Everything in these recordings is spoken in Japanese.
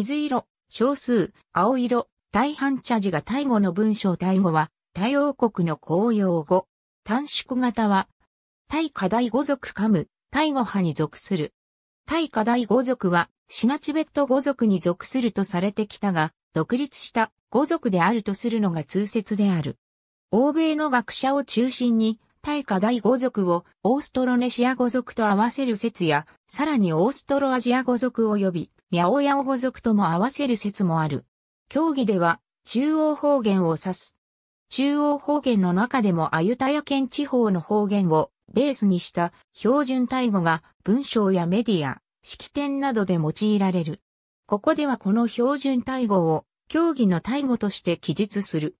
水色、少数、青色、大半茶字がタイ語の文章タイ語は、タイ王国の公用語。短縮型は、タイ課題語族カム、タイ語派に属する。タイ課題語族は、シナチベット語族に属するとされてきたが、独立した語族であるとするのが通説である。欧米の学者を中心に、タイ課題語族をオーストロネシア語族と合わせる説や、さらにオーストロアジア語族及び、八百屋語族とも合わせる説もある。競技では、中央方言を指す。中央方言の中でもアユタヤ県地方の方言をベースにした標準タイ語が文章やメディア、式典などで用いられる。ここではこの標準タイ語を競技のタイ語として記述する。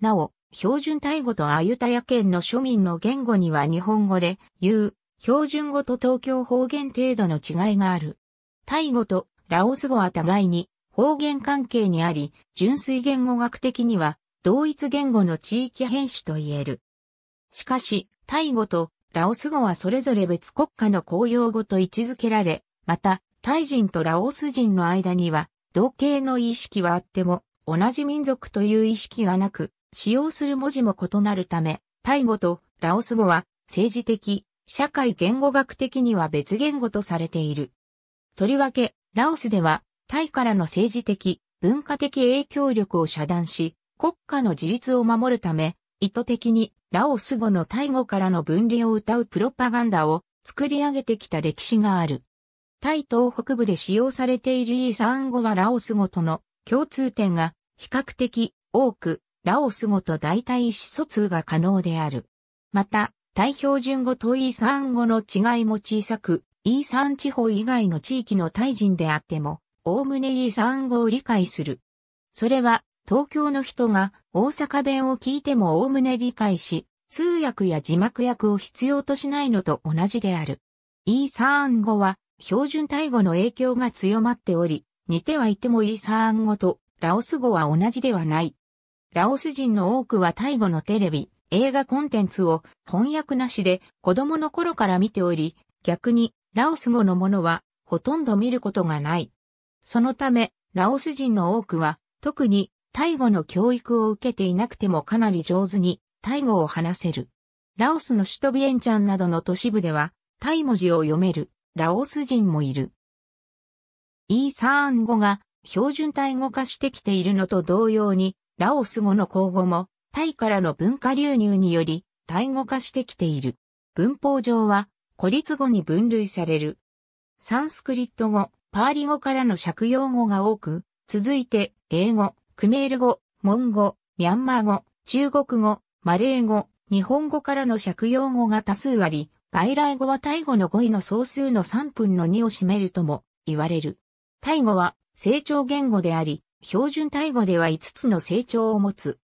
なお、標準タイ語とアユタヤ県の庶民の言語には日本語で言う標準語と東京方言程度の違いがある。タイ語とラオス語は互いに方言関係にあり、純粋言語学的には同一言語の地域編集と言える。しかし、タイ語とラオス語はそれぞれ別国家の公用語と位置づけられ、また、タイ人とラオス人の間には、同型の意識はあっても、同じ民族という意識がなく、使用する文字も異なるため、タイ語とラオス語は政治的、社会言語学的には別言語とされている。とりわけ、ラオスでは、タイからの政治的、文化的影響力を遮断し、国家の自立を守るため、意図的にラオス語のタイ語からの分離を謳うプロパガンダを作り上げてきた歴史がある。タイ東北部で使用されているイーサン語はラオス語との共通点が比較的多く、ラオス語と代替意思疎通が可能である。また、タイ標準語とイーサン語の違いも小さく、イーサン地方以外の地域のタイ人であっても、おおむねイーサン語を理解する。それは、東京の人が大阪弁を聞いてもおおむね理解し、通訳や字幕訳を必要としないのと同じである。イーサン語は、標準タイ語の影響が強まっており、似てはいてもイーサン語とラオス語は同じではない。ラオス人の多くはタイ語のテレビ、映画コンテンツを翻訳なしで子供の頃から見ており、逆にラオス語のものはほとんど見ることがない。そのため、ラオス人の多くは、特にタイ語の教育を受けていなくてもかなり上手にタイ語を話せる。ラオスの首都ビエンチャンなどの都市部では、タイ文字を読めるラオス人もいる。イーサーン語が標準タイ語化してきているのと同様に、ラオス語の口語もタイからの文化流入によりタイ語化してきている。文法上は孤立語に分類される。サンスクリット語、パーリ語からの借用語が多く、続いて、英語、クメール語、モン語、ミャンマー語、中国語、マレー語、日本語からの借用語が多数あり、外来語はタイ語の語彙の総数の3分の2を占めるとも言われる。タイ語は成長言語であり、標準タイ語では5つの成長を持つ。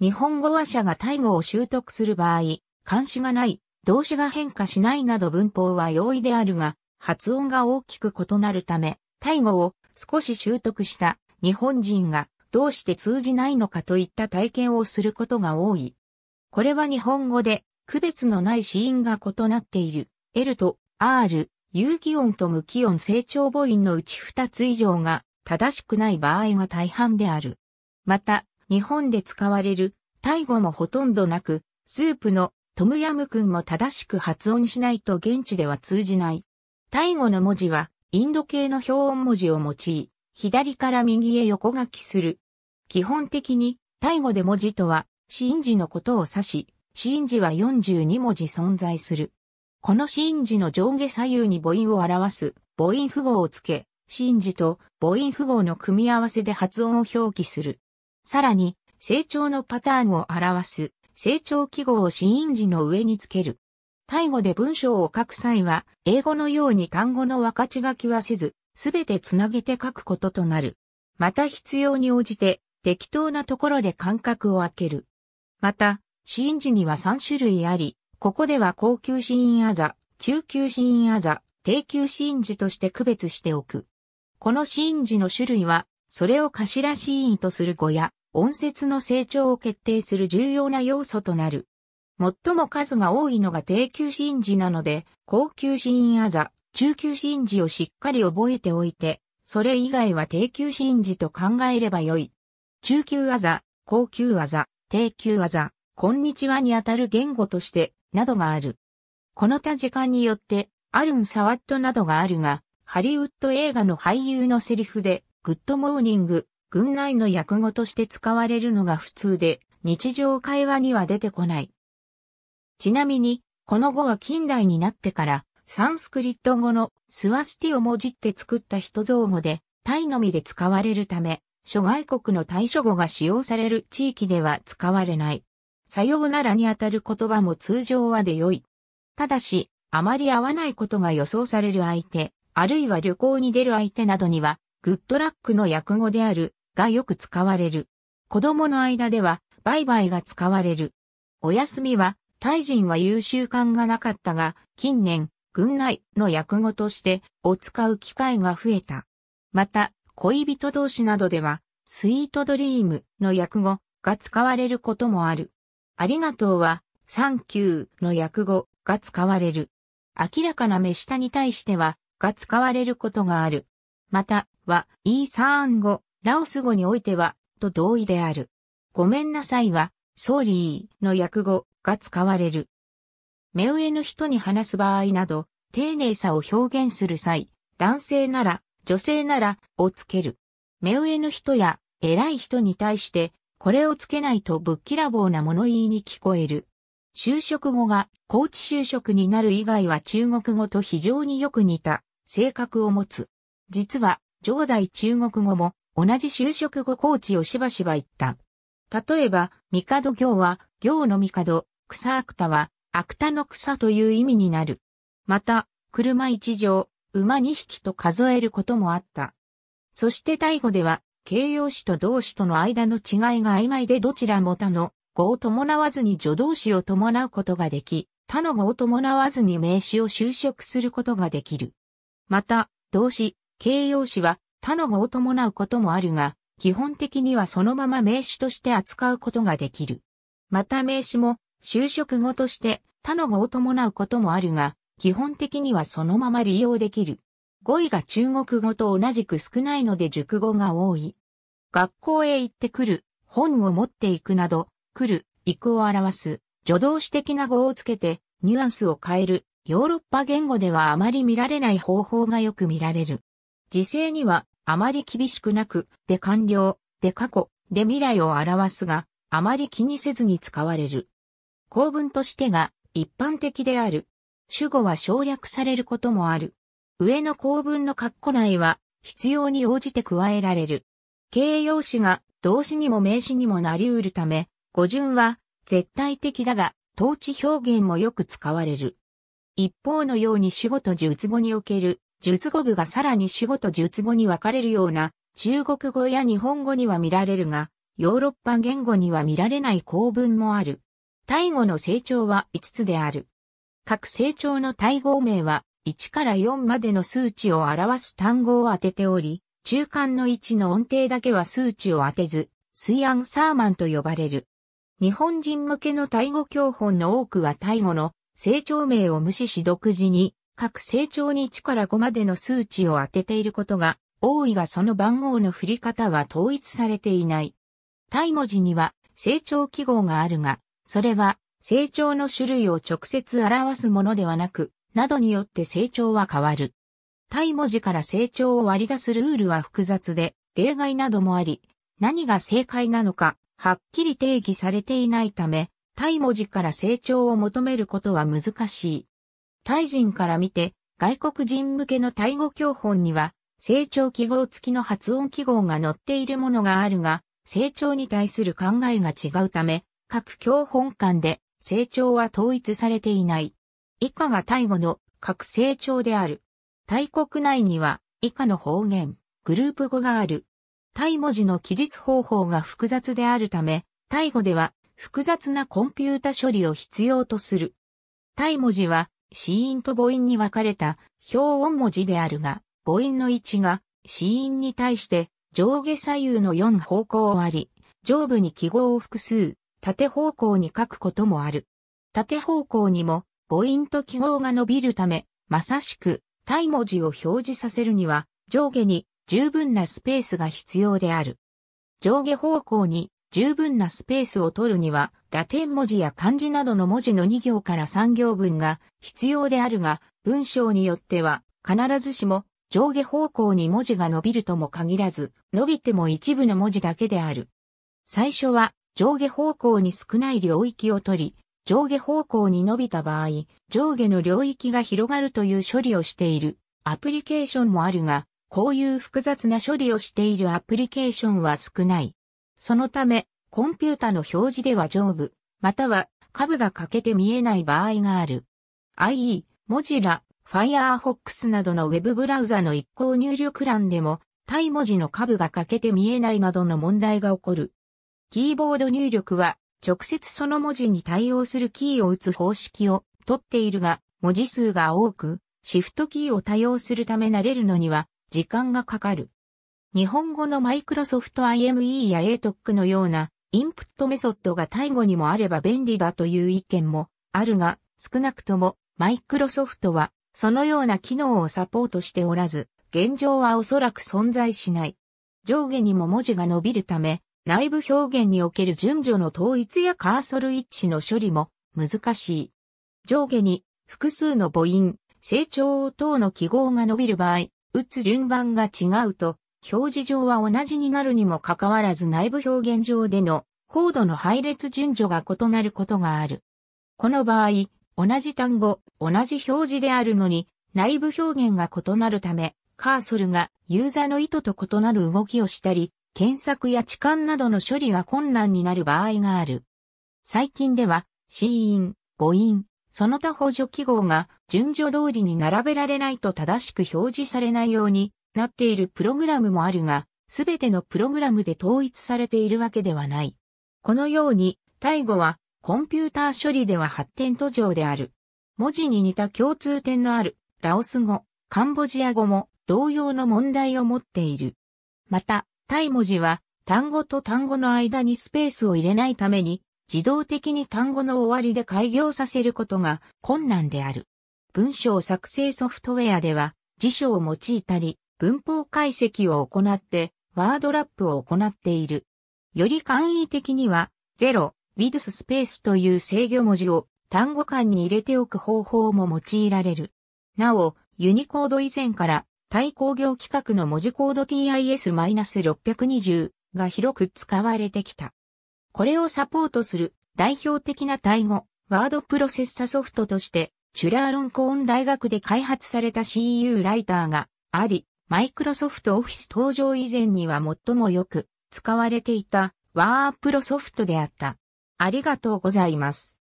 日本語話者がタイ語を習得する場合、監視がない動詞が変化しないなど文法は容易であるが、発音が大きく異なるため、タイ語を少し習得した日本人がどうして通じないのかといった体験をすることが多い。これは日本語で区別のない子音が異なっている L と R、有機音と無機音成長母音のうち2つ以上が正しくない場合が大半である。また、日本で使われるタイ語もほとんどなく、スープのトムヤム君も正しく発音しないと現地では通じない。タイ語の文字は、インド系の表音文字を用い、左から右へ横書きする。基本的に、タイ語で文字とは、シンジのことを指し、シンジは42文字存在する。このシンジの上下左右に母音を表す母音符号をつけ、シンジと母音符号の組み合わせで発音を表記する。さらに、成長のパターンを表す成長記号を死因時の上につける。タイ語で文章を書く際は、英語のように単語の分かち書きはせず、すべてつなげて書くこととなる。また必要に応じて、適当なところで間隔を空ける。また、死因時には3種類あり、ここでは高級死因あざ、中級死因あざ、低級死因時として区別しておく。この死因時の種類は、それを頭死因とする語や、音節の成長を決定する重要な要素となる。最も数が多いのが低級心字なので、高級心因あざ、中級心字をしっかり覚えておいて、それ以外は低級心字と考えればよい。中級あざ、高級あざ、低級あざ、こんにちはにあたる言語として、などがある。この他時間によって、アルン・サワットなどがあるが、ハリウッド映画の俳優のセリフで、グッドモーニング、軍内の訳語として使われるのが普通で、日常会話には出てこない。ちなみに、この語は近代になってから、サンスクリット語のスワスティをもじって作った人造語で、タイのみで使われるため、諸外国の対処語が使用される地域では使われない。さようならにあたる言葉も通常はでよい。ただし、あまり合わないことが予想される相手、あるいは旅行に出る相手などには、グッドラックの訳語であるがよく使われる。子供の間では、売買が使われる。お休みは、タイ人は言う習慣がなかったが、近年、軍内の訳語としてを使う機会が増えた。また、恋人同士などでは、スイートドリームの訳語が使われることもある。ありがとうは、サンキューの訳語が使われる。明らかな目下に対しては、が使われることがある。また、は、イーサーン語ラオス語においては、と同意である。ごめんなさいは、ソーリーの訳語が使われる。目上の人に話す場合など、丁寧さを表現する際、男性なら、女性なら、をつける。目上の人や、偉い人に対して、これをつけないとぶっきらぼうな物言いに聞こえる。就職後が、高知就職になる以外は中国語と非常によく似た、性格を持つ。実は、上代中国語も、同じ就職後コーチをしばしば言った。例えば、帝行は、行の帝、草芥田は、芥田の草という意味になる。また、車一乗、馬二匹と数えることもあった。そして第語では、形容詞と動詞との間の違いが曖昧でどちらも他の語を伴わずに助動詞を伴うことができ、他の語を伴わずに名詞を修飾することができる。また、動詞、形容詞は他の語を伴うこともあるが、基本的にはそのまま名詞として扱うことができる。また名詞も、就職語として他の語を伴うこともあるが、基本的にはそのまま利用できる。語彙が中国語と同じく少ないので熟語が多い。学校へ行ってくる、本を持っていくなど、来る、行くを表す、助動詞的な語をつけて、ニュアンスを変える、ヨーロッパ言語ではあまり見られない方法がよく見られる。時制には、あまり厳しくなく、で完了、で過去、で未来を表すが、あまり気にせずに使われる。構文としてが一般的である。主語は省略されることもある。上の構文の括弧内は必要に応じて加えられる。形容詞が動詞にも名詞にもなり得るため、語順は絶対的だが、統治表現もよく使われる。一方のように主語と述語における術語部がさらに主語と術語に分かれるような、中国語や日本語には見られるが、ヨーロッパ言語には見られない構文もある。タイ語の成長は5つである。各成長のタイ語名は1から4までの数値を表す単語を当てており、中間の1の音程だけは数値を当てず、水安サーマンと呼ばれる。日本人向けのタイ語教本の多くはタイ語の成長名を無視し独自に各成長に1から5までの数値を当てていることが多いがその番号の振り方は統一されていない。タイ文字には成長記号があるが、それは成長の種類を直接表すものではなく、などによって成長は変わる。タイ文字から成長を割り出すルールは複雑で、例外などもあり、何が正解なのか、はっきり定義されていないため、タイ文字から成長を求めることは難しい。タイ人から見て、外国人向けのタイ語教本には、成長記号付きの発音記号が載っているものがあるが、成長に対する考えが違うため、各教本間で成長は統一されていない。以下がタイ語の各成長である。タイ国内には以下の方言、グループ語がある。タイ文字の記述方法が複雑であるため、タイ語では複雑なコンピュータ処理を必要とする。タイ文字は死因と母音に分かれた表音文字であるが、母音の位置が子音に対して上下左右の4方向あり、上部に記号を複数、縦方向に書くこともある。縦方向にも母音と記号が伸びるため、まさしく、対文字を表示させるには、上下に十分なスペースが必要である。上下方向に十分なスペースを取るには、ラテン文字や漢字などの文字の2行から3行分が必要であるが、文章によっては、必ずしも上下方向に文字が伸びるとも限らず、伸びても一部の文字だけである。最初は上下方向に少ない領域を取り、上下方向に伸びた場合、上下の領域が広がるという処理をしているアプリケーションもあるが、こういう複雑な処理をしているアプリケーションは少ない。そのため、コンピュータの表示では上部、または下部が欠けて見えない場合がある。i.e. モジラ、Firefox などのウェブブラウザの一行入力欄でも、対文字の下部が欠けて見えないなどの問題が起こる。キーボード入力は、直接その文字に対応するキーを打つ方式をとっているが、文字数が多く、シフトキーを多用するため慣れるのには時間がかかる。日本語のマイクロソフト IME や ATOC のようなインプットメソッドがタイ語にもあれば便利だという意見もあるが、少なくともマイクロソフトはそのような機能をサポートしておらず、現状はおそらく存在しない。上下にも文字が伸びるため、内部表現における順序の統一やカーソル一致の処理も難しい。上下に複数の母音、成長等の記号が伸びる場合、打つ順番が違うと、表示上は同じになるにもかかわらず内部表現上でのコードの配列順序が異なることがある。この場合、同じ単語、同じ表示であるのに内部表現が異なるため、カーソルがユーザーの意図と異なる動きをしたり、検索や置換などの処理が困難になる場合がある。最近では、死因、母音、その他補助記号が順序通りに並べられないと正しく表示されないようになっているプログラムもあるが、すべてのプログラムで統一されているわけではない。このように、タイ語はコンピューター処理では発展途上である。文字に似た共通点のあるラオス語、カンボジア語も同様の問題を持っている。また、タイ文字は単語と単語の間にスペースを入れないために、自動的に単語の終わりで開業させることが困難である。文章作成ソフトウェアでは辞書を用いたり、文法解析を行って、ワードラップを行っている。より簡易的には、ゼロ・ウィ h スペースという制御文字を単語間に入れておく方法も用いられる。なお、ユニコード以前から対工業規格の文字コード TIS-620 が広く使われてきた。これをサポートする代表的な対語、ワードプロセッサソフトとして、チュラーロンコーン大学で開発された CU ライターがあり、マイクロソフトオフィス登場以前には最もよく使われていたワープロソフトであった。ありがとうございます。